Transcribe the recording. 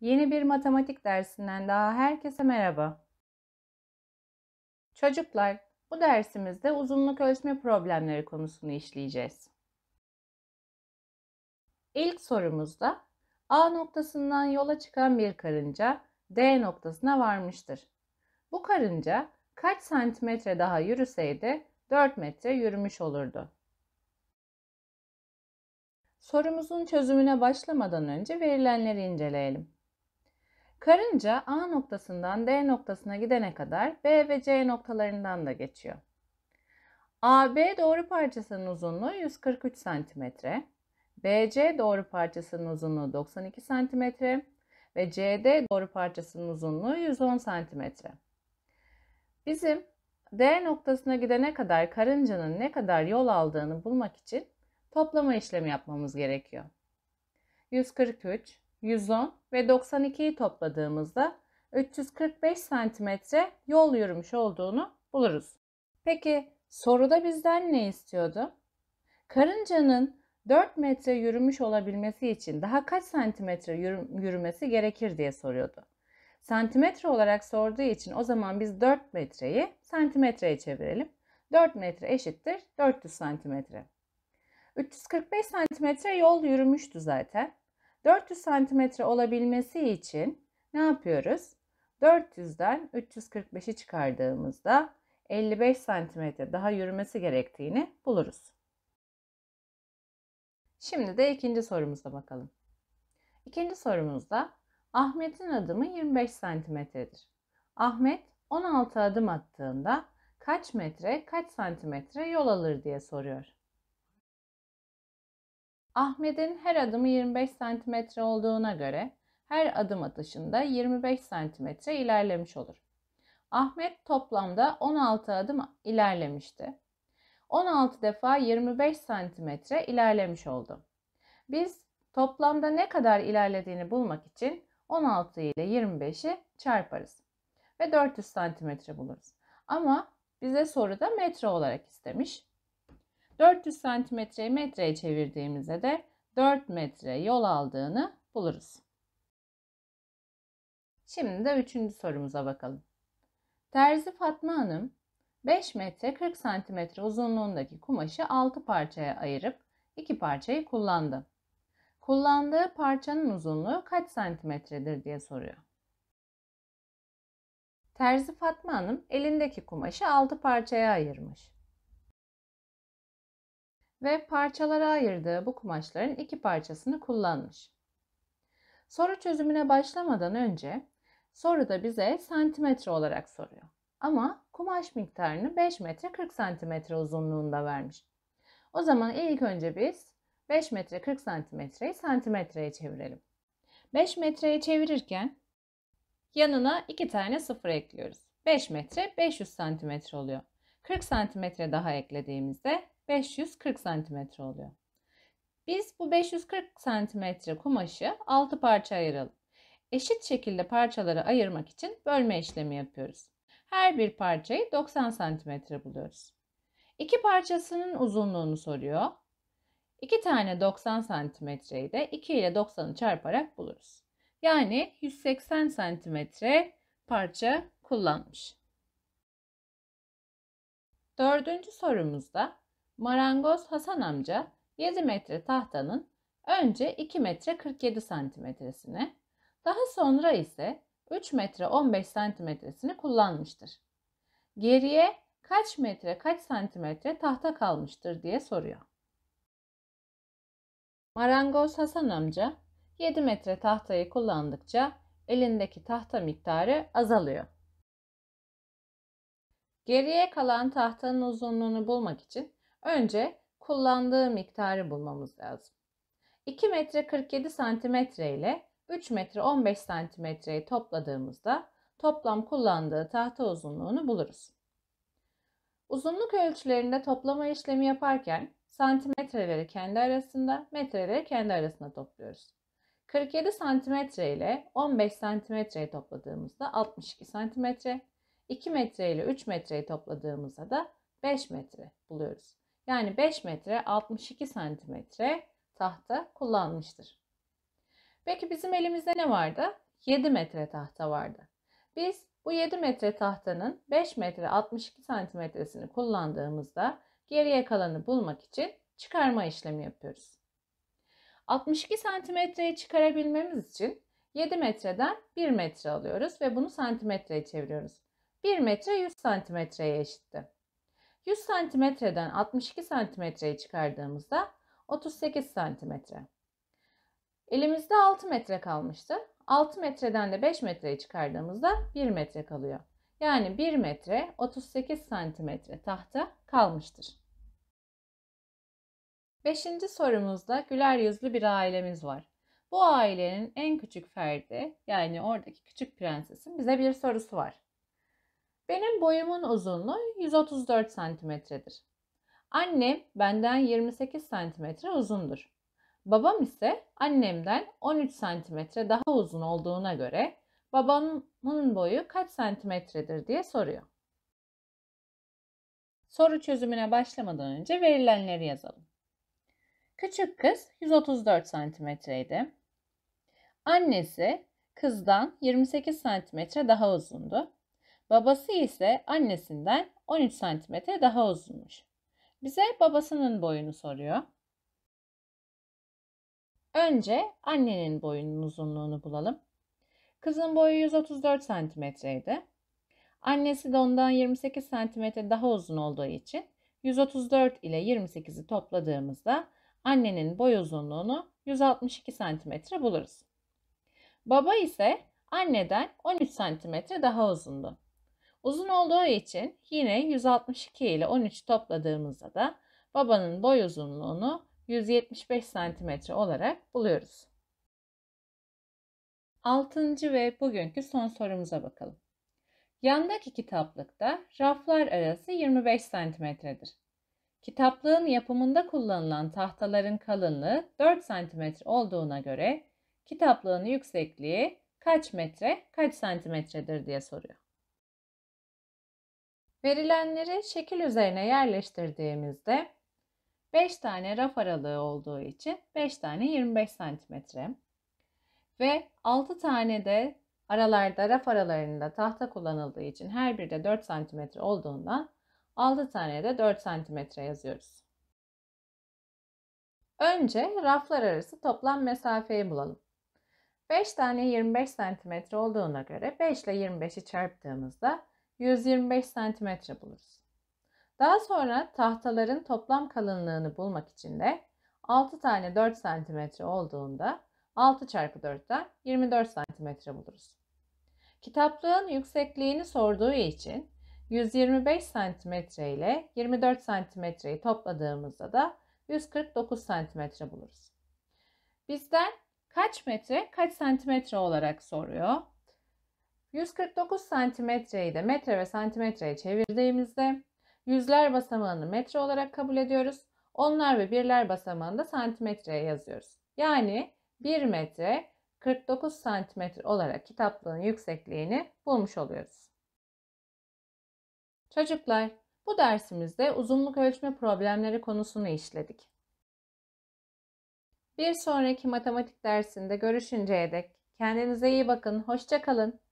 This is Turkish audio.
Yeni bir matematik dersinden daha herkese merhaba. Çocuklar, bu dersimizde uzunluk ölçme problemleri konusunu işleyeceğiz. İlk sorumuzda A noktasından yola çıkan bir karınca D noktasına varmıştır. Bu karınca kaç santimetre daha yürüseydi 4 metre yürümüş olurdu. Sorumuzun çözümüne başlamadan önce verilenleri inceleyelim. Karınca A noktasından D noktasına gidene kadar B ve C noktalarından da geçiyor. AB doğru parçasının uzunluğu 143 cm, BC doğru parçasının uzunluğu 92 cm ve CD doğru parçasının uzunluğu 110 cm. Bizim D noktasına gidene kadar karıncanın ne kadar yol aldığını bulmak için toplama işlemi yapmamız gerekiyor. 143 110 ve 92'yi topladığımızda 345 santimetre yol yürümüş olduğunu buluruz. Peki soruda bizden ne istiyordu? Karıncanın 4 metre yürümüş olabilmesi için daha kaç santimetre yürümesi gerekir diye soruyordu. Santimetre olarak sorduğu için o zaman biz 4 metreyi santimetreye çevirelim. 4 metre eşittir 400 santimetre. 345 santimetre yol yürümüştü zaten. 400 cm olabilmesi için ne yapıyoruz? 400'den 345'i çıkardığımızda 55 cm daha yürümesi gerektiğini buluruz. Şimdi de ikinci sorumuza bakalım. İkinci sorumuzda Ahmet'in adımı 25 santimetredir. Ahmet 16 adım attığında kaç metre kaç santimetre yol alır diye soruyor. Ahmet'in her adımı 25 santimetre olduğuna göre her adım atışında 25 santimetre ilerlemiş olur. Ahmet toplamda 16 adım ilerlemişti. 16 defa 25 santimetre ilerlemiş oldu. Biz toplamda ne kadar ilerlediğini bulmak için 16 ile 25'i çarparız ve 400 santimetre buluruz. Ama bize soruda metre olarak istemiş. 400 santimetreyi metreye çevirdiğimizde de 4 metre yol aldığını buluruz. Şimdi de üçüncü sorumuza bakalım. Terzi Fatma Hanım 5 metre 40 santimetre uzunluğundaki kumaşı 6 parçaya ayırıp 2 parçayı kullandı. Kullandığı parçanın uzunluğu kaç santimetredir diye soruyor. Terzi Fatma Hanım elindeki kumaşı 6 parçaya ayırmış ve parçalara ayırdığı bu kumaşların iki parçasını kullanmış. Soru çözümüne başlamadan önce soru da bize santimetre olarak soruyor. Ama kumaş miktarını 5 metre 40 santimetre uzunluğunda vermiş. O zaman ilk önce biz 5 metre 40 santimetreyi santimetreye çevirelim. 5 metreye çevirirken yanına 2 tane sıfır ekliyoruz. 5 metre 500 santimetre oluyor. 40 santimetre daha eklediğimizde 540 cm oluyor. Biz bu 540 cm kumaşı 6 parça ayıralım. Eşit şekilde parçalara ayırmak için bölme işlemi yapıyoruz. Her bir parçayı 90 cm buluyoruz. İki parçasının uzunluğunu soruyor. İki tane 90 cm'yi de 2 ile 90'ı çarparak buluruz. Yani 180 cm parça kullanmış. Dördüncü sorumuzda Marangoz Hasan amca 7 metre tahtanın önce 2 metre 47 santimetresini, daha sonra ise 3 metre 15 santimetresini kullanmıştır. Geriye kaç metre kaç santimetre tahta kalmıştır diye soruyor. Marangoz Hasan amca 7 metre tahtayı kullandıkça elindeki tahta miktarı azalıyor. Geriye kalan tahtanın uzunluğunu bulmak için Önce kullandığı miktarı bulmamız lazım. 2 metre 47 santimetre ile 3 metre 15 santimetreyi topladığımızda toplam kullandığı tahta uzunluğunu buluruz. Uzunluk ölçülerinde toplama işlemi yaparken santimetreleri kendi arasında, metreleri kendi arasında topluyoruz. 47 santimetre ile 15 santimetreyi topladığımızda 62 santimetre, 2 metre ile 3 metreyi topladığımızda da 5 metre buluyoruz. Yani 5 metre 62 santimetre tahta kullanmıştır. Peki bizim elimizde ne vardı? 7 metre tahta vardı. Biz bu 7 metre tahtanın 5 metre 62 santimetresini kullandığımızda geriye kalanı bulmak için çıkarma işlemi yapıyoruz. 62 santimetreyi çıkarabilmemiz için 7 metreden 1 metre alıyoruz ve bunu santimetreye çeviriyoruz. 1 metre 100 santimetreye eşitti. 100 santimetreden 62 santimetreyi çıkardığımızda 38 santimetre. Elimizde 6 metre kalmıştı. 6 metreden de 5 metreyi çıkardığımızda 1 metre kalıyor. Yani 1 metre 38 santimetre tahta kalmıştır. Beşinci sorumuzda güler yüzlü bir ailemiz var. Bu ailenin en küçük ferdi yani oradaki küçük prensesin bize bir sorusu var. Benim boyumun uzunluğu 134 santimetredir. Annem benden 28 santimetre uzundur. Babam ise annemden 13 santimetre daha uzun olduğuna göre babamın boyu kaç santimetredir diye soruyor. Soru çözümüne başlamadan önce verilenleri yazalım. Küçük kız 134 santimetreydi. Annesi kızdan 28 santimetre daha uzundu Babası ise annesinden 13 cm daha uzunmuş. Bize babasının boyunu soruyor. Önce annenin boyunun uzunluğunu bulalım. Kızın boyu 134 cm'ydi. Annesi de ondan 28 cm daha uzun olduğu için 134 ile 28'i topladığımızda annenin boy uzunluğunu 162 cm buluruz. Baba ise anneden 13 cm daha uzundu. Uzun olduğu için yine 162 ile 13 topladığımızda da babanın boy uzunluğunu 175 cm olarak buluyoruz. Altıncı ve bugünkü son sorumuza bakalım. Yandaki kitaplıkta raflar arası 25 cm'dir. Kitaplığın yapımında kullanılan tahtaların kalınlığı 4 cm olduğuna göre kitaplığın yüksekliği kaç metre kaç santimetredir diye soruyor. Verilenleri şekil üzerine yerleştirdiğimizde 5 tane raf aralığı olduğu için 5 tane 25 santimetre ve 6 tane de aralarda raf aralarında tahta kullanıldığı için her birde 4 santimetre olduğundan 6 tane de 4 santimetre yazıyoruz. Önce raflar arası toplam mesafeyi bulalım. 5 tane 25 santimetre olduğuna göre 5 ile 25'i çarptığımızda 125 cm buluruz. Daha sonra tahtaların toplam kalınlığını bulmak için de 6 tane 4 cm olduğunda 6 çarpı 4'ten 24 cm buluruz. Kitaplığın yüksekliğini sorduğu için 125 cm ile 24 cm'yi topladığımızda da 149 cm buluruz. Bizden kaç metre kaç santimetre olarak soruyor. 149 santimetreyi de metre ve santimetreye çevirdiğimizde yüzler basamağını metre olarak kabul ediyoruz. Onlar ve birler basamağını da santimetreye yazıyoruz. Yani 1 metre 49 santimetre olarak kitaplığın yüksekliğini bulmuş oluyoruz. Çocuklar, bu dersimizde uzunluk ölçme problemleri konusunu işledik. Bir sonraki matematik dersinde görüşünceye dek kendinize iyi bakın, hoşça kalın.